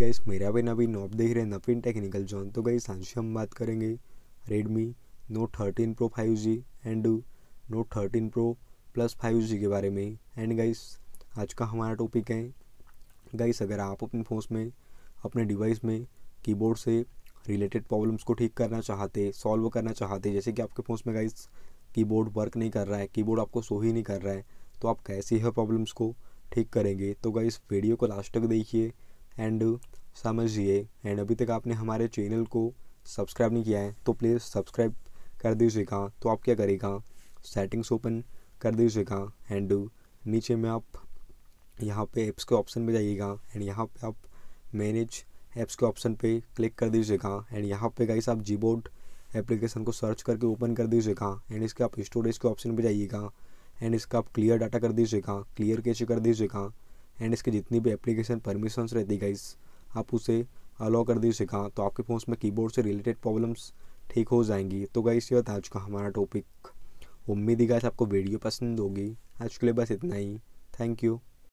gas मेरा भी नवीन knob देख रहे नवीन टेक्निकल जॉन तो गई सांशी हम बात करेंगे Redmi Note thirteen Pro five G and Note thirteen Pro plus five G के बारे में एंड गाइस आज का हमारा टॉपिक है गाइस अगर आप अपने फ़ोन में अपने डिवाइस में कीबोर्ड से रिलेटेड प्रॉब्लम्स को ठीक करना चाहते सॉल्व करना चाहते जैसे कि आपके फ़ोन में गाइस कीबोर्ड वर्क नहीं कर रहा है कीबोर्ड आपको सो ही नहीं कर रहा है तो आप कैसे है प्रॉब्लम्स को ठीक करेंगे तो गाइस वीडियो को लास्ट तक देखिए एंड समझिए एंड अभी तक आपने हमारे चैनल को सब्सक्राइब नहीं किया है तो प्लीज़ सब्सक्राइब कर दीजिएगा तो आप क्या करेगा सेटिंग्स ओपन कर दीजिएगा एंड नीचे में आप यहाँ पे ऐप्स के ऑप्शन में जाइएगा एंड यहाँ पे आप मैनेज ऐप्स के ऑप्शन पे क्लिक कर दीजिएगा एंड यहाँ पे गाइस आप जी बोर्ड एप्लीकेशन को सर्च करके ओपन कर दीजिएगा एंड इसके आप स्टोरेज के ऑप्शन पे जाइएगा एंड इसका आप क्लियर डाटा कर दीजिएगा क्लियर कैसे कर दीजिएगा एंड इसके जितनी भी एप्लीकेशन परमिशंस रहती गाइस आप उसे अलो कर दीजिए कहाँ तो आपके फोन में कीबोर्ड से रिलेटेड प्रॉब्लम्स ठीक हो जाएंगी तो गाइस ये आज का हमारा टॉपिक उम्मीद ही गाइस आपको वीडियो पसंद होगी आज के लिए बस इतना ही थैंक यू